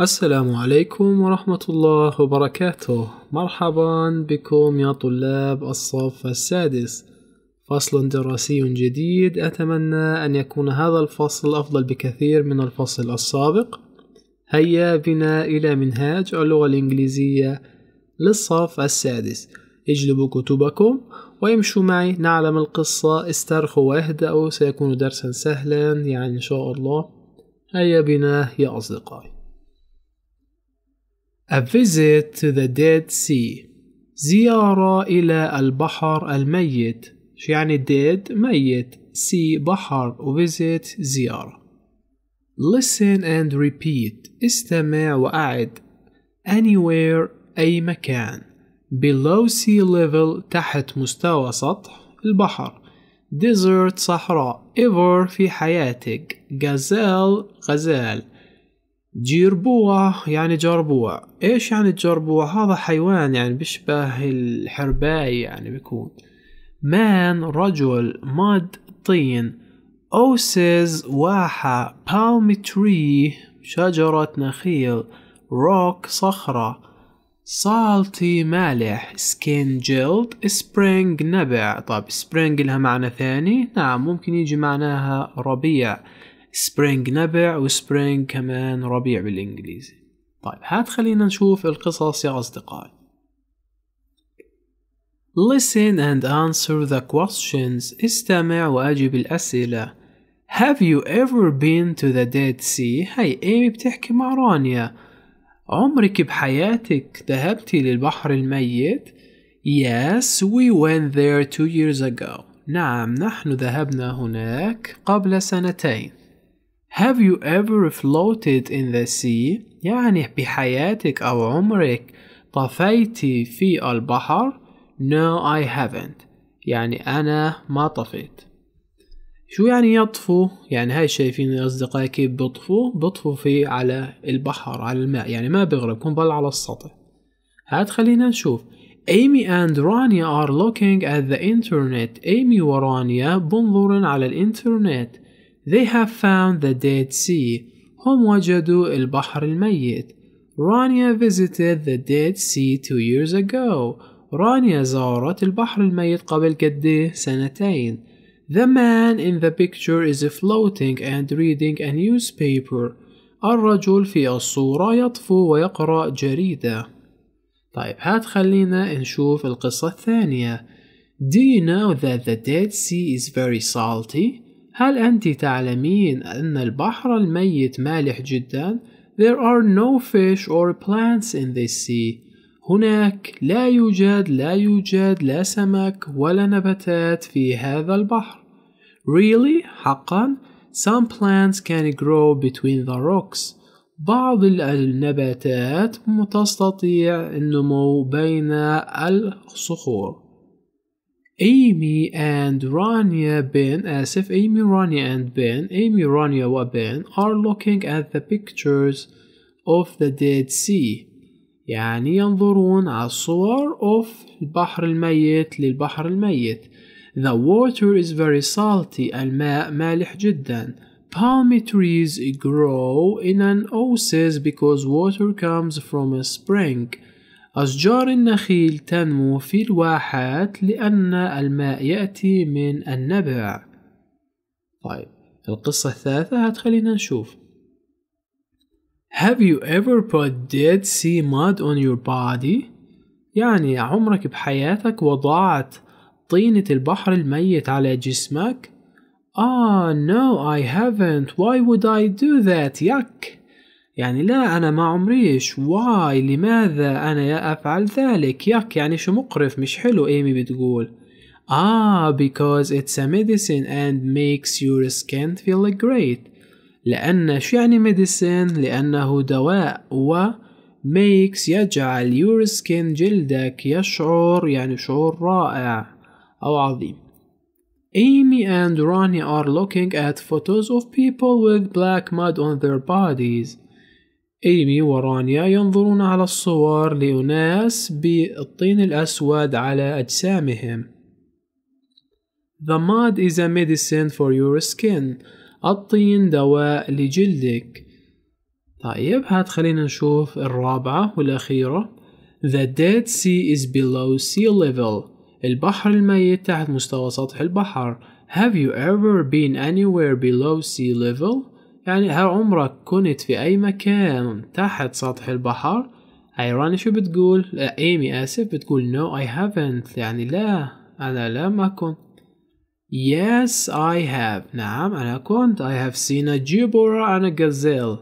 السلام عليكم ورحمة الله وبركاته مرحبا بكم يا طلاب الصف السادس فصل دراسي جديد أتمنى أن يكون هذا الفصل أفضل بكثير من الفصل السابق هيا بنا إلى منهاج اللغة الإنجليزية للصف السادس اجلبوا كتبكم ويمشوا معي نعلم القصة استرخوا واهدأوا سيكون درسا سهلا يعني إن شاء الله هيا بنا يا أصدقائي A visit to the Dead Sea زيارة إلى البحر الميت شو يعني dead ميت sea بحر visit زيارة Listen and repeat استمع وأعد anywhere أي مكان below sea level تحت مستوى سطح البحر desert صحراء ever في حياتك gazelle غزال جيربوع يعني جربوع ايش يعني جربوا هذا حيوان يعني بيشبه الحرباي يعني بيكون مان رجل مد طين اوسز واحة بالم تري شجرة نخيل روك صخرة سالتي مالح سكين جلد سبرينج نبع طب سبرينج لها معنى ثاني نعم ممكن يجي معناها ربيع سبرينج نبع وسبرينج كمان ربيع بالإنجليزي طيب هات خلينا نشوف القصص يا أصدقائي Listen and answer the questions استمع وأجب الأسئلة Have you ever been to the Dead Sea؟ هاي إيمي بتحكي مع رانيا عمرك بحياتك ذهبتي للبحر الميت؟ Yes, we went there two years ago. نعم، نحن ذهبنا هناك قبل سنتين. Have you ever floated in the sea؟ يعني بحياتك أو عمرك طفيتي في البحر؟ No I haven't يعني أنا ما طفيت شو يعني يطفو؟ يعني هاي شايفين أصدقائي كيف بطفو؟ بطفو في على البحر على الماء يعني ما بغرق هم بل على السطح هات خلينا نشوف Amy and Rania are looking at the internet Amy ورانيا بنظرن على الإنترنت They have found the Dead Sea هم وجدوا البحر الميت Rania visited the Dead Sea two years ago Rania زارت البحر الميت قبل قد سنتين The man in the picture is floating and reading a newspaper الرجل في الصورة يطفو ويقرأ جريدة طيب هات خلينا نشوف القصة الثانية Do you know that the Dead Sea is very salty? هل أنت تعلمين أن البحر الميت مالح جدا؟ There are no fish or plants in this sea. هناك لا يوجد لا يوجد لا سمك ولا نباتات في هذا البحر. Really? حقا؟ Some plants can grow between the rocks. بعض النباتات تستطيع النمو بين الصخور. Amy and Rania Ben, as if Amy, Rania and Ben, Amy, Rania Ben are looking at the pictures of the Dead Sea. يعني ينظرون على الصور of البحر الميت للبحر الميت. The water is very salty. الماء مالح جدا. Palm trees grow in an oasis because water comes from a spring. أشجار النخيل تنمو في الواحات لأن الماء يأتي من النبع طيب القصة الثالثة هتخلينا نشوف Have you ever put dead sea mud on your body? يعني عمرك بحياتك وضعت طينة البحر الميت على جسمك؟ Ah, no, I haven't. Why would I do that? Yuck! يعني لا أنا ما عمريش واي لماذا أنا أفعل ذلك يك يعني شو مقرف مش حلو إيمي بتقول آه because it's a medicine and makes your skin feel great لأن شو يعني medicine لأنه دواء و makes يجعل your skin جلدك يشعر يعني شعور رائع أو عظيم Amy and Ronnie are looking at photos of people with black mud on their bodies إيمي ورانيا ينظرون على الصور لأناس بالطين الأسود على أجسامهم. The mud is a medicine for your skin. الطين دواء لجلدك. طيب هات خلينا نشوف الرابعة والأخيرة. The Dead Sea is below sea level. البحر الميت تحت مستوى سطح البحر. Have you ever been anywhere below sea level? يعني هل عمرك كنت في أي مكان تحت سطح البحر؟ ايراني شو بتقول؟ لا ايمي اسف بتقول نو اي هافنت يعني لا انا لم اكن Yes I have نعم أنا كنت I have seen a جبرة and a gazelle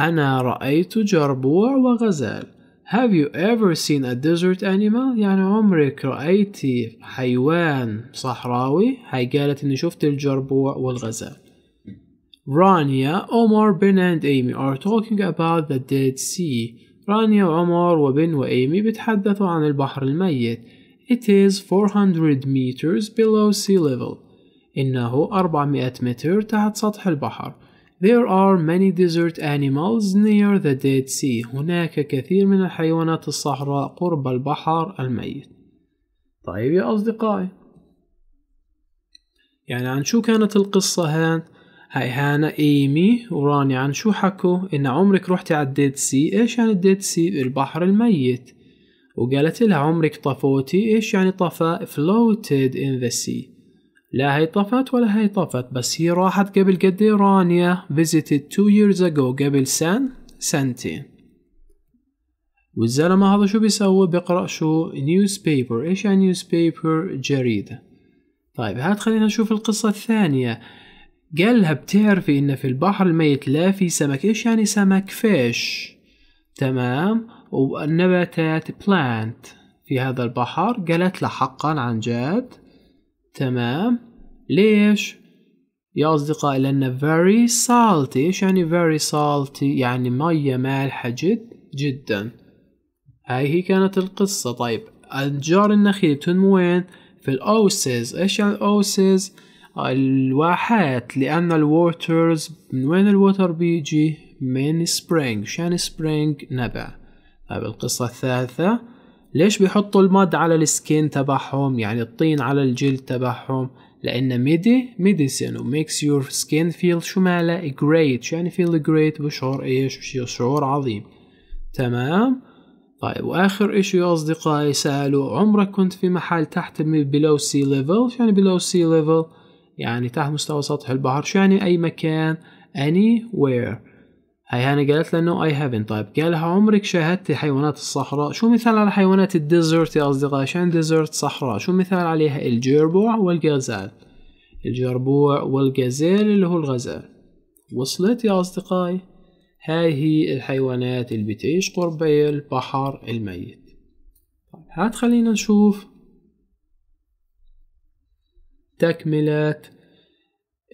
أنا رأيت جربوع وغزال Have you ever seen a desert animal يعني عمرك رأيت حيوان صحراوي هي قالت إني شفت الجربوع والغزال رانيا عمر بن and Amy are talking about the Dead Sea رانيا وعمر وبن وإيمي بيتحدثوا عن البحر الميت It is 400 meters below sea level إنه 400 متر تحت سطح البحر There are many desert animals near the Dead Sea. هناك كثير من الحيوانات الصحراء قرب البحر الميت. طيب يا أصدقائي، يعني عن شو كانت القصة هان؟ هاي هانا ايمي وراني عن شو حكوا ان عمرك رحتي على الديد سي ايش يعني الديد سي البحر الميت وقالت لها عمرك طفوتي ايش يعني طفى floated in the sea لا هي طفت ولا هي طفت بس هي راحت قبل قد إيه؟ رانيا visited two years ago قبل سن سنتين والزلمة هذا شو بيسوي بيقرأ شو newspaper ايش يعني newspaper جريدة طيب هات خلينا نشوف القصة الثانية قال لها بتعرفي إن في البحر الميت لا في سمك إيش يعني سمك فيش تمام والنباتات بلانت في هذا البحر قالت له حقا عن جد تمام ليش يا أصدقائي لأن very salty إيش يعني very salty يعني مية مالحة جد جدا هاي هي كانت القصة طيب أشجار النخيل تنمو وين في الأوسيز إيش يعني الأوسيز الواحات لأن الووترز من وين الووتر بيجي من سبرينج شان سبرينج نبع طيب القصة الثالثة ليش بيحطوا المد على السكين تبعهم يعني الطين على الجلد تبعهم لأن ميدي ميديسين وميكس يور سكين فيل شو ماله جريت شو يعني فيل جريت بشعور ايش شعور عظيم تمام طيب وآخر إشي يا أصدقائي سألوا عمرك كنت في محل تحت سي ليفل شو يعني بلو سي ليفل يعني تحت مستوى سطح البحر شو يعني أي مكان وير هاي هاني قالت له انه اي هافن طيب قالها عمرك شاهدتي حيوانات الصحراء شو مثال على حيوانات الديزرت يا اصدقائي شان يعني ديزرت صحراء شو مثال عليها الجربوع والغزال الجربوع والغزال اللي هو الغزال وصلت يا اصدقائي هاي هي الحيوانات اللي بتعيش قرب البحر الميت طيب، هات خلينا نشوف تكملة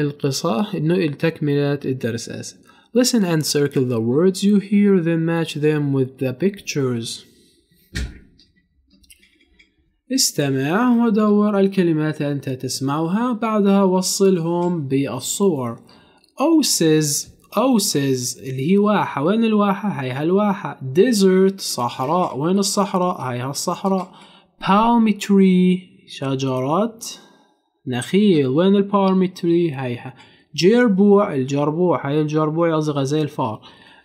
القصة إنه تكملة الدرس آسف Listen and circle the words you hear then match them with the pictures استمع ودور الكلمات أنت تسمعها بعدها وصلهم بالصور أوسز أوسز اللي هي واحة وين الواحة هيها الواحة desert صحراء وين الصحراء هيها الصحراء palm tree شجرات نخيل وين البارمي تري هيها جربوع الجربوع هاي الجربوع يصغى زي الفار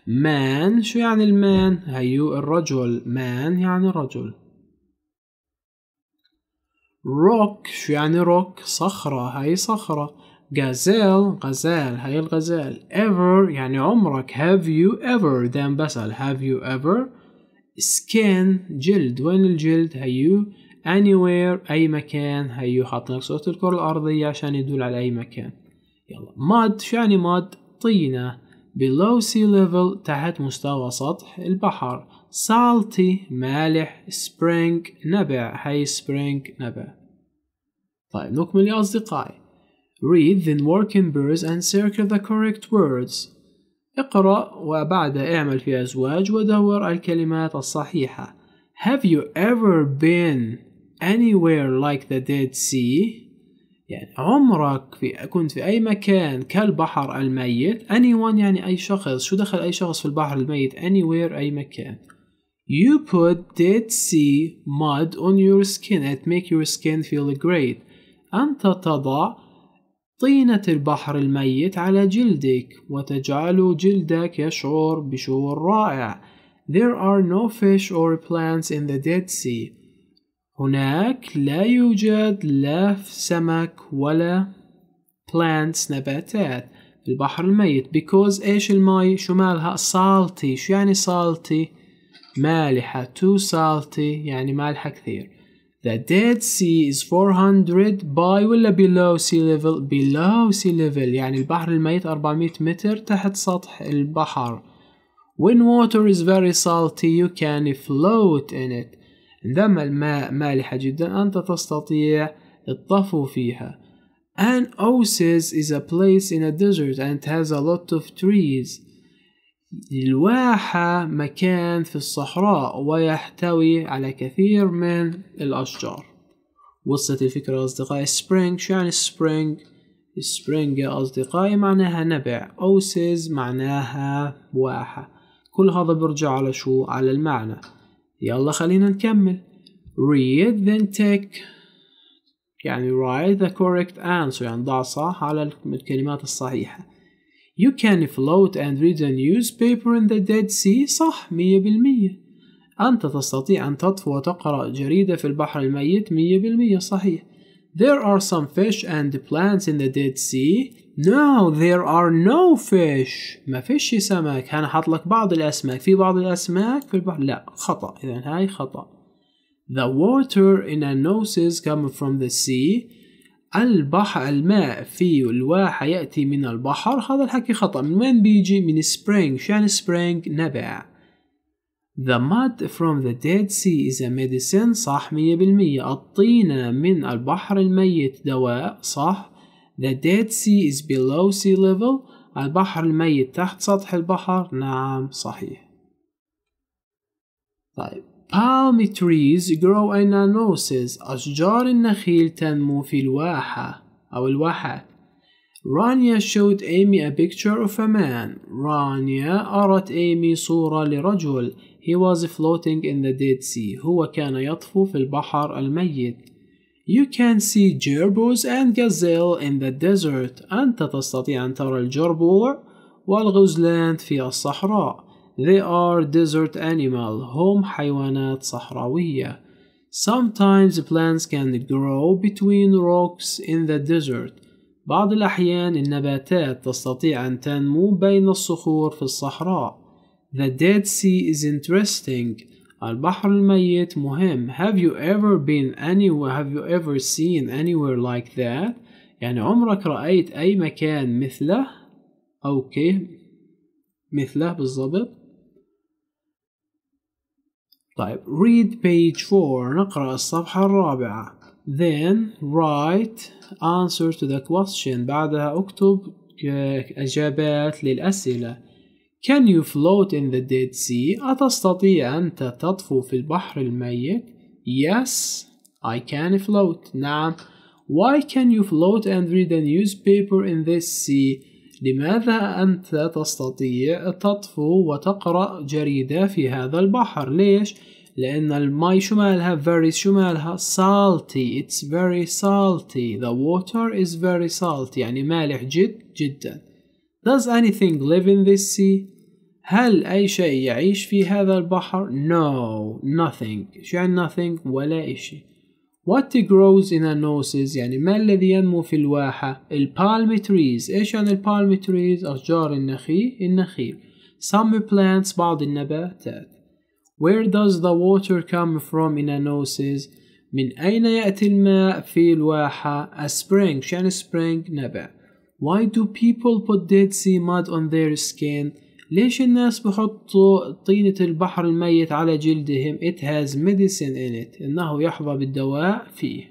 مان شو يعني المان هيو الرجل مان يعني رجل روك شو يعني روك صخرة هاي صخرة غزال غزال هاي الغزال ever يعني عمرك have you ever دام بسأل have you ever skin جلد وين الجلد هيو anywhere أي مكان هيو حاطين لك صورة الكرة الأرضية عشان يدل على أي مكان يلا mud شو يعني mud طينة below sea level تحت مستوى سطح البحر salty مالح spring نبع هاي spring نبع طيب نكمل يا أصدقائي read then work in pairs and circle the correct words اقرأ وبعدها اعمل في أزواج ودور الكلمات الصحيحة Have you ever been anywhere like the Dead Sea يعني عمرك في كنت في أي مكان كالبحر الميت anyone يعني أي شخص شو دخل أي شخص في البحر الميت anywhere أي مكان You put dead sea mud on your skin it make your skin feel great. أنت تضع طينة البحر الميت على جلدك وتجعل جلدك يشعر بشعور رائع. There are no fish or plants in the Dead Sea. هناك لا يوجد لا سمك ولا plants نباتات البحر الميت because ايش المي شو مالها salty شو يعني salty مالحة too salty يعني مالحة كثير The Dead Sea is 400 by ولا below sea level below sea level يعني البحر الميت 400 متر تحت سطح البحر When water is very salty you can float in it عندما الماء مالحة جدا أنت تستطيع الطفو فيها An oasis is a place in a desert and has a lot of trees الواحة مكان في الصحراء ويحتوي على كثير من الأشجار وصلت الفكرة يا أصدقائي spring شو يعني spring spring يا أصدقائي معناها نبع oasis معناها واحة كل هذا بيرجع على شو على المعنى يلا خلينا نكمل read then take يعني write the correct answer يعني ضع صح على الكلمات الصحيحة You can float and read a newspaper in the Dead Sea صح مية بالمية أنت تستطيع أن تطفو وتقرأ جريدة في البحر الميت مية بالمية صحيح There are some fish and plants in the Dead Sea. No, there are no fish. ما فيش سمك. أنا حاط لك بعض الأسماك. في بعض الأسماك في البحر. لا خطأ. إذا هاي خطأ. The water in a noses coming from the sea. البحر الماء في الواحة يأتي من البحر هذا الحكي خطأ من وين بيجي من spring شان spring نبع The mud from the Dead Sea is a medicine صح 100% الطينة من البحر الميت دواء صح The Dead Sea is below sea level البحر الميت تحت سطح البحر نعم صحيح طيب Palm trees grow in a noses أشجار النخيل تنمو في الواحة أو الواحات Rania showed Amy a picture of a man. Rania أرت Amy صورة لرجل. He was floating in the Dead Sea. هو كان يطفو في البحر الميت. You can see gerbils and gazelle in the desert. أنت تستطيع أن ترى الجربوع والغزلان في الصحراء. They are desert animal. هم حيوانات صحراوية. Sometimes plants can grow between rocks in the desert. بعض الأحيان النباتات تستطيع أن تنمو بين الصخور في الصحراء. The Dead Sea is interesting. البحر الميت مهم. Have you ever been anywhere? Have you ever seen anywhere like that? يعني عمرك رأيت أي مكان مثله؟ أوكي مثله بالضبط. طيب read page 4 نقرأ الصفحة الرابعة. then write answer to the question بعدها اكتب uh, اجابات للأسئلة. Can you float in the dead sea? أتستطيع أنت تطفو في البحر الميت? Yes, I can float. نعم. Why can you float and read a newspaper in this sea? لماذا أنت تستطيع تطفو وتقرأ جريدة في هذا البحر؟ ليش؟ لأن المي شو مالها very شو مالها salty it's very salty the water is very salty يعني مالح جد جدا does anything live in this sea هل أي شيء يعيش في هذا البحر no nothing شو يعني nothing ولا إشي what grows in a noses يعني ما الذي ينمو في الواحة البالم trees إيش يعني البالم trees أشجار النخيل النخيل some plants بعض النباتات Where does the water come from in a noses من أين يأتي الماء في الواحة a spring شو يعني spring نبع Why do people put dead sea mud on their skin ليش الناس بحطوا طينة البحر الميت على جلدهم It has medicine in it إنه يحظى بالدواء فيه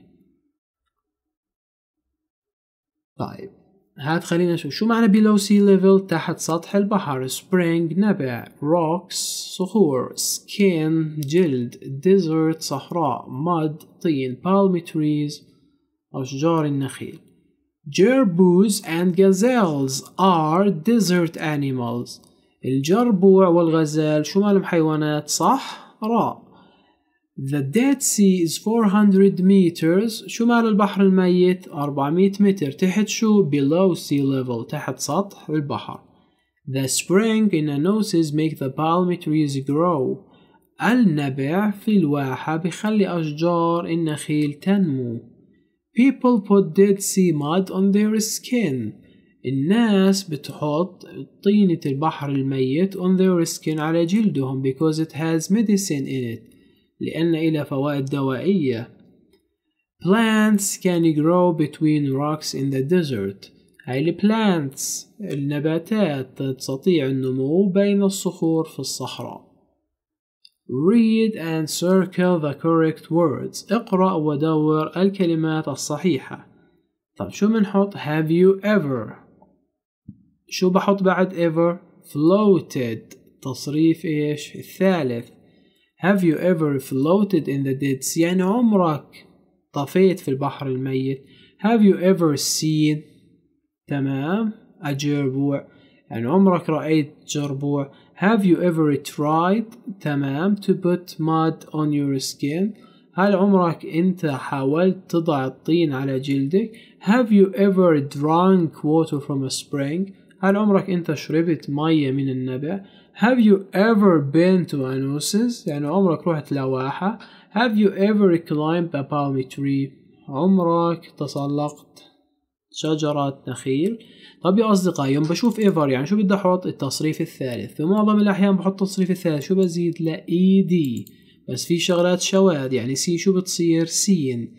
طيب هات خلينا نشوف شو معنى below sea level تحت سطح البحر spring نبع rocks صخور skin جلد desert صحراء mud طين palm trees أشجار النخيل Jerboos and gazelles are desert animals الجربوع والغزال شو معنى حيوانات صح؟ راء The Dead Sea is 400 meters شمال البحر الميت 400 متر تحت شو below sea level تحت سطح البحر The spring in the noses make the palm trees grow النبع في الواحة بخلي أشجار النخيل تنمو People put dead sea mud on their skin الناس بتحط طينة البحر الميت on their skin على جلدهم because it has medicine in it لأن إلى فوائد دوائية plants can grow between rocks in the desert هاي البلانتس النباتات تستطيع النمو بين الصخور في الصحراء read and circle the correct words اقرأ ودور الكلمات الصحيحة طب شو بنحط have you ever شو بحط بعد ever floated تصريف ايش الثالث Have you ever floated in the dead sea يعني عمرك طفيت في البحر الميت Have you ever seen تمام a جربوع؟ يعني عمرك رأيت جربوع Have you ever tried تمام to put mud on your skin هل عمرك أنت حاولت تضع الطين على جلدك Have you ever drunk water from a spring هل عمرك أنت شربت مية من النبع Have you ever been to an oasis يعني عمرك رحت لواحة Have you ever climbed a palm tree عمرك تسلقت شجرة نخيل طب يا أصدقائي يوم بشوف ever يعني شو بدي أحط التصريف الثالث في معظم الأحيان بحط التصريف الثالث شو بزيد ل ed بس في شغلات شواذ يعني سي شو بتصير سين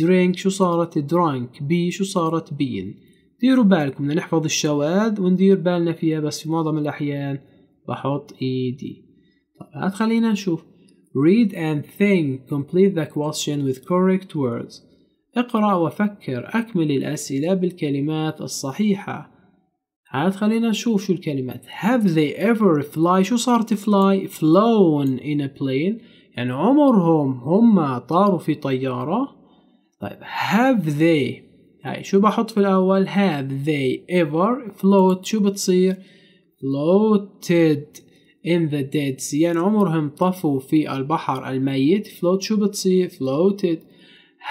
درينك شو صارت درانك بي شو صارت بين ديروا بالكم بدنا نحفظ الشواذ وندير بالنا فيها بس في معظم الأحيان بحط ed هات طيب، خلينا نشوف read and think complete the question with correct words اقرأ وفكر أكمل الأسئلة بالكلمات الصحيحة عاد خلينا نشوف شو الكلمات have they ever fly شو صار fly flown in a plane يعني عمرهم هم طاروا في طيارة طيب have they هاي شو بحط في الأول have they ever float شو بتصير floated in the dead sea يعني عمرهم طفوا في البحر الميت float شو بتصير floated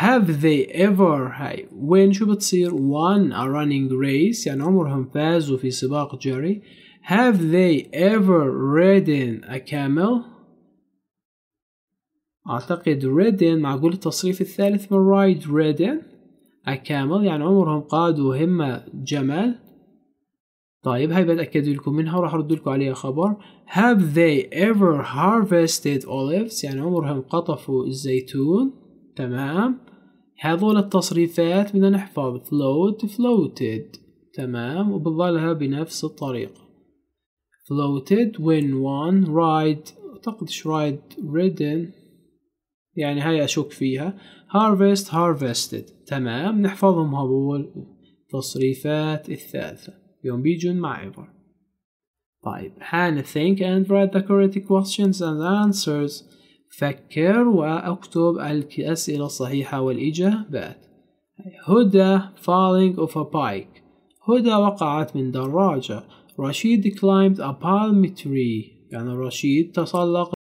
have they ever هاي وين شو بتصير won a running race يعني عمرهم فازوا في سباق جري have they ever ridden a camel أعتقد ridden معقول التصريف الثالث من ride ridden a camel يعني عمرهم قادوا همة جمل طيب هاي بتأكد لكم منها وراح ارد لكم عليها خبر have they ever harvested olives يعني عمرهم قطفوا الزيتون تمام هذول التصريفات بدنا نحفظ float floated تمام وبتظلها بنفس الطريقة floated when one ride أعتقد ride ridden يعني هاي أشك فيها harvest harvested تمام نحفظهم هذول التصريفات الثالثة يوم بيجون مع ever طيب حان think and write the correct questions and answers فكر واكتب الأسئلة الصحيحة والإجابات هدى falling of a bike هدى وقعت من دراجة رشيد climbed a palm tree يعني رشيد تسلق